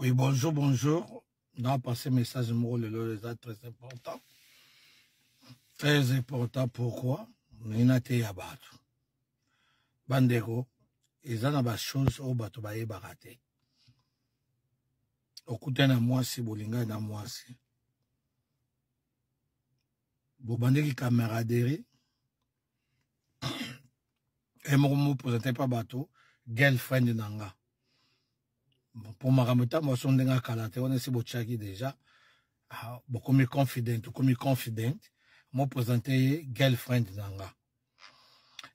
Oui, bonjour, bonjour. Dans passer passé message mot le est très important. Très important, pourquoi Nina te battre. Bandero, ils ont des choses au bateau baye baraté. Okutena mwasi, bolinga na mwasi. Bobandeki camaraderie. Et moi, je ne présentais pas bateau, girlfriend nanga. mpo makambo ntango aso ndenge akala te wana esi botyaki deja ah, bokomi confident okomi confident mopresente ye girlfriend na nga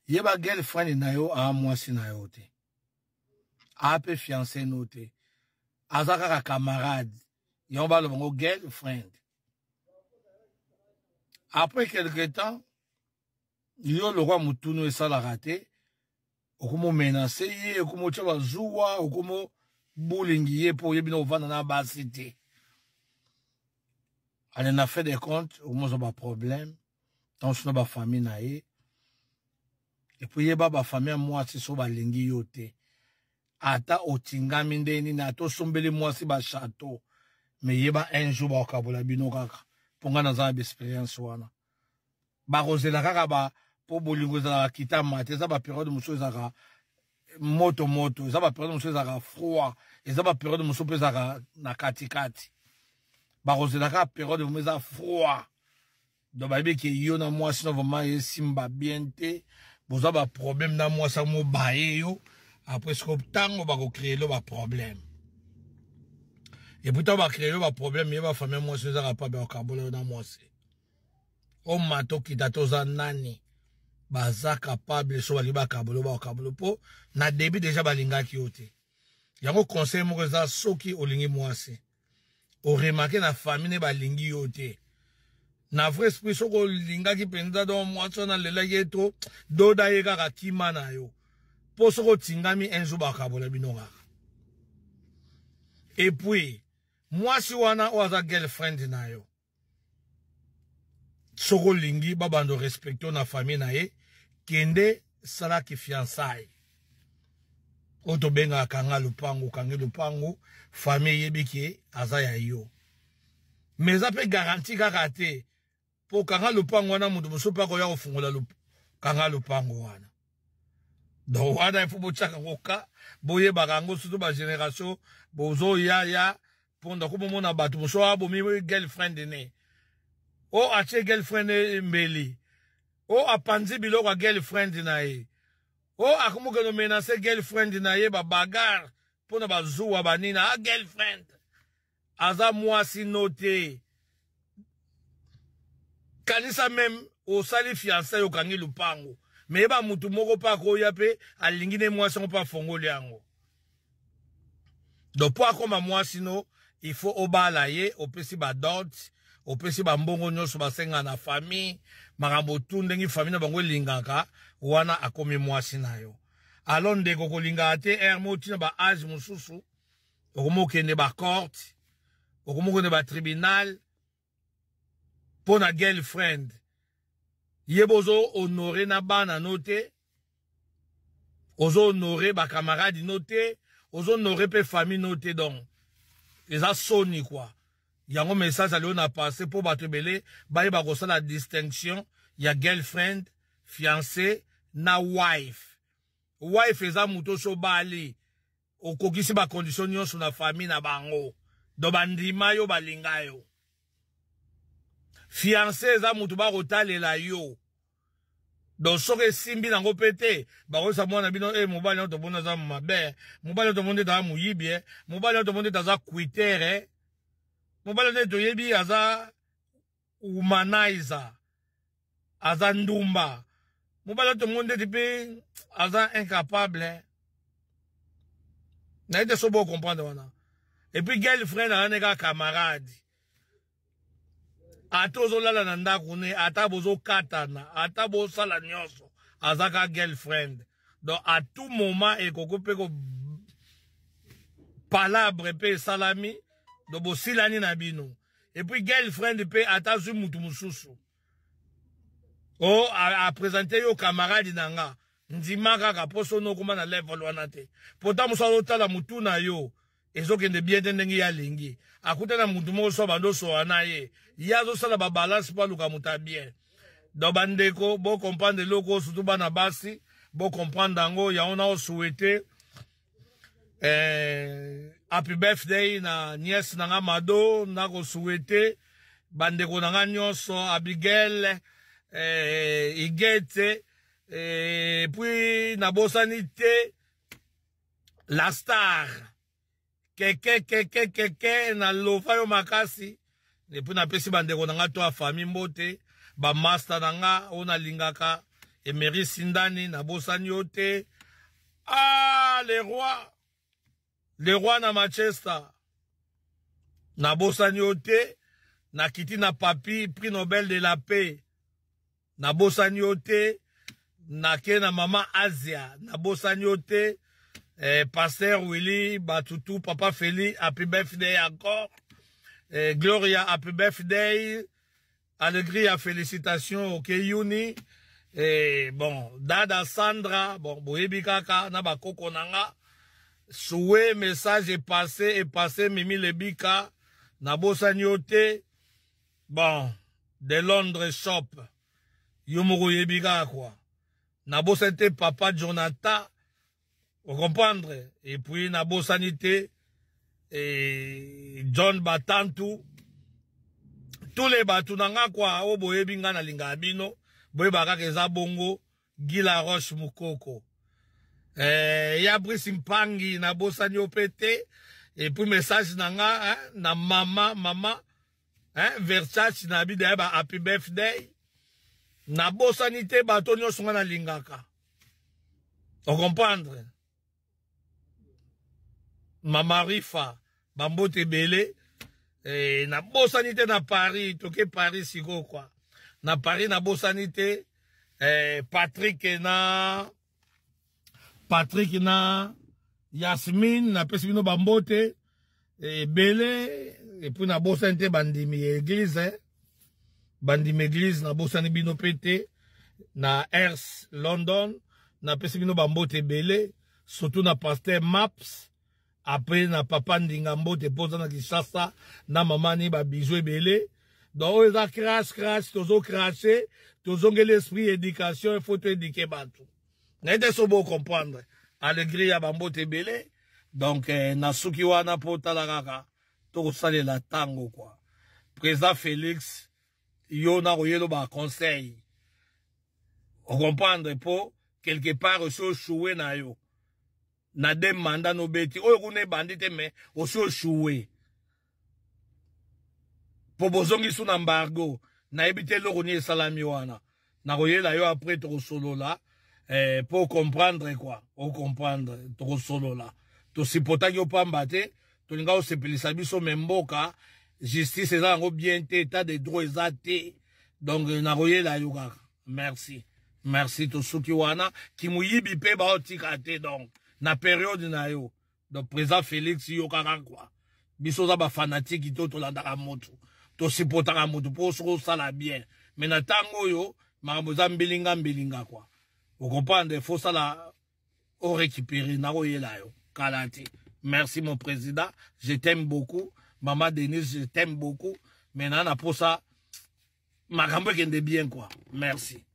ye ba girlfriend na yo aa ah, mwasi na yo te aa ah, mpe fiance no te aza kaka camarade yango balobango girlfriend après quelque temps yo lokwa motunu esalaka te okomomenase ye okomotya bazuwa okomo bolingi ye mpo oyebi na ovanda na basi te ale na fin de compte okomozwa baproblème ntanso na bafamille na ye epui yeba bafamille ya mwasi so balingi yo te ata otingami nde nini ata osombeli mwasi bachateau me yeba un jour bakokabola bino kaka mpo ngai naza na baexpérience wana bakozela kaka ba mpo bolingo ezalaka kitama te eza baperiode mosusu ezalaka moto moto eza baperiode mosusu ezalaka froid eza baperiode mosusu mpe ezalaka na katikati bakozela kaka periode vraimen eza froid don bayebiki yo na mwasi no vraimen esimba bien te bozwa baproblème na mwasi yango baye yo après siko ntango bakokreelo baproblème epui ntango bakreelo baproblème ye bafamile mwasi ezaka pa bakokabola yo na mwasi omata okita toza nani baza capable so balingi bakabolo bakabolo mpo na debi deja balingaki yo te yango conseil moko eza soki olingi mwasi oremarke na famille ne balingi yo te na vrai esprit soki olingaki mpenza don mwasi wana lelaki ye to doda ye kaka kima na yo mpo soki otingami un jour bakabola bino kaka epuis mwasi wana oyo aza girlfriend na yo soki olingi babanda orespecte na famille na ye kende salaki fiançaille oyo tobengaka kanga lupango okangi lupango famille eyebiki aza ya yo me eza mpe garanti kaka te mpo kanga lupango wana moto mosusu mpe akoya kofungola kanga lupango wana donc wana efo botyaka yango ka boyebaka yango surtout bagénération bozoyaya mponda ko bomona bato mosusu abomi girlfriend ne o atie girlfriend mbeli oyo apanzi biloko ya girlfriend na ye oyo akomi konomenase girlfriend na ye babagare mpo na bazuwa banini a ah, girlfriend aza mwasi no te kanisa meme osali fiansa yo okangi lupango me yeba motu moko mpo akoya mpe alingi nde mwasi yango mpo afongoli yango do mpo akóma mwasi no ifo obala ye opesi badote opesi bambongo nyonso basenga na famille makambo tu ndenge famille na bango elingaka wana akomi mwasi na yo alo ndeko kolingaka te ere mo otina baage mosusu okomi okende bacorte okomi okende batribunal mpo na girlfriend ye bozo honore na bana no te ozo honore bakamaradi no te ozo honore mpe famille no te donc eza soni kua un message on a passé belé, ba ebele bayeba la distinction ya girlfriend fiancé na wife wife eza moto so bali okokisi condition, nyonso na famille na bango do bandima yo balinga yo fiancé eza moto la yo donc n'a, esimbi nango mpe sa mon mwana bino e mobali oyo tomoni aza mabe mobali mou tomoni yibye aza bali, on, oyo tomoni ete aza eh, mobali nde toyebi aza humanize aza ndumba mobali oyo tomoni ndeti mpe aza incapable naye te so bo comprendre wana epuis girlfriend aza ne kaka camarade ata ozolala na ndako ne ata bozokatana ata bozosala nyonso aza kaka girlfriend donc à tout moment ekoki mpe ko palabre mpe esalami do silani na bino puis girlfriend friend ata zwi mutu Oh, a présenté yo kamaradi nanga. nga ndima kaka mpo sono okóma na level la te pourtant mosu azotala motu na yo ezokende bien te ya lingi. akuta na mutu so bando osowa na ye balance azosala babalance pa luka moto bien donc bo comprendre loko, surtout bana basi comprendre dango, ya ona o souhaité. Euh, happy birthday na niese na nga mado nakosuwete bandeko na nga nyonso abigail eh, igete eh, puis nabosani te la star keke keke keke naloba yo makasi epui napesi bandeko na nga to afami mbote bamaster na nga oyo nalingaka emeri sindani nabosani yo te ah le roi le roi na Manchester. Na Bossanioté, na Papi, prix Nobel de la paix. Na Bossanioté, na ke na Mama Asia. Na eh, Pasteur Willy, Batutu, Papa Feli, Happy Birthday encore. Eh, Gloria, Happy Birthday. à félicitations, ok, Yuni. et eh, bon, Dada Sandra, bon, Boyebikaka, na souhait message est passé est passé Mimi Lebika nabo nabo bon de Londres shop yo Yebiga quoi nabo kwa papa Jonathan vous comprendre et puis nabo sanité et John Batantu tous les batou nanga kwa boye binga na linga bino eza bongo Gila Roche Mukoko eh ya Brice Mpangi na bosani opete et puis message nanga hein, na mama mama hein Versace na bi ba happy birthday na bosani te bato nyonso na lingaka o comprendre mama Rifa bambote ebele eh, na bosanite na paris toke paris si quoi? na paris na Bosanite. eh, na Patrick na Yasmine na pesi bino bambote et e, puis na te bandimi église hein bandimi église na bino mpe na ers london napesi bino bambote Belé, surtout na pasteur maps après, na papa ndinga na Chassa, oza na maman, na Donc, ni babizo ebele donc tous ont crash crash ont tozongeli esprit éducation faut éduquer partout pas beau comprendre, alegria à bambote ebele donc eh, na suki wana mpo la tango la tango quoi. président félix yo nakoye ba conseil Comprendre po, quelque part aussi choué na yo na demanda no beti. ne bandite, mais aussi me Po bozongi mpo embargo, na mbargo na te n'a ni yo na tout yo solo eh, pour comprendre quoi pour comprendre tosolola tosipotaki opamba To tolinga kosepelisa biso me justice est un bien état de droit eza donc nakoyela yo kaka merci merci tosuki wana qui mpe baotika te donc na période na yo donc président félix yoka kaka kwa biso oza tout to tolandaka motu la motu pour ça la bien mais na tango yo, vous mbilinga mbilinga quoi. Vous ça là faut nakoyela ça là te merci mon président je t'aime beaucoup Maman denise je t'aime beaucoup maintenant ça qui est bien quoi merci